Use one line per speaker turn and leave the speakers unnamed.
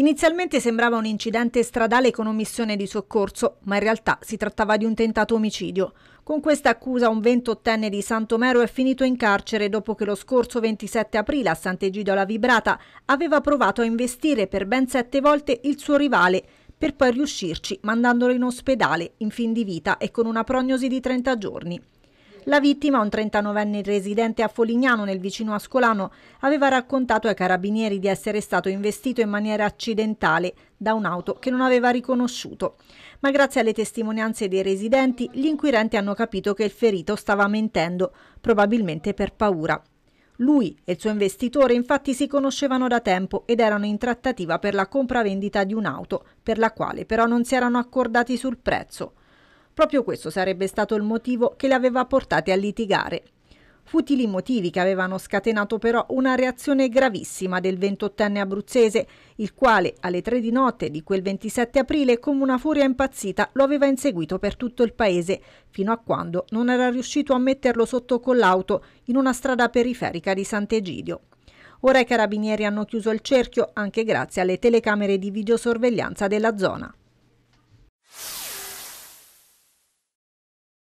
Inizialmente sembrava un incidente stradale con omissione di soccorso, ma in realtà si trattava di un tentato omicidio. Con questa accusa un 28enne di Santomero è finito in carcere dopo che lo scorso 27 aprile a Sant'Egidio alla Vibrata aveva provato a investire per ben sette volte il suo rivale, per poi riuscirci mandandolo in ospedale in fin di vita e con una prognosi di 30 giorni. La vittima, un 39enne residente a Folignano nel vicino Ascolano, aveva raccontato ai carabinieri di essere stato investito in maniera accidentale da un'auto che non aveva riconosciuto. Ma grazie alle testimonianze dei residenti, gli inquirenti hanno capito che il ferito stava mentendo, probabilmente per paura. Lui e il suo investitore infatti si conoscevano da tempo ed erano in trattativa per la compravendita di un'auto, per la quale però non si erano accordati sul prezzo. Proprio questo sarebbe stato il motivo che le aveva portate a litigare. Futili motivi che avevano scatenato però una reazione gravissima del 28enne abruzzese, il quale alle tre di notte di quel 27 aprile come una furia impazzita lo aveva inseguito per tutto il paese, fino a quando non era riuscito a metterlo sotto collauto in una strada periferica di Sant'Egidio. Ora i carabinieri hanno chiuso il cerchio anche grazie alle telecamere di videosorveglianza della zona.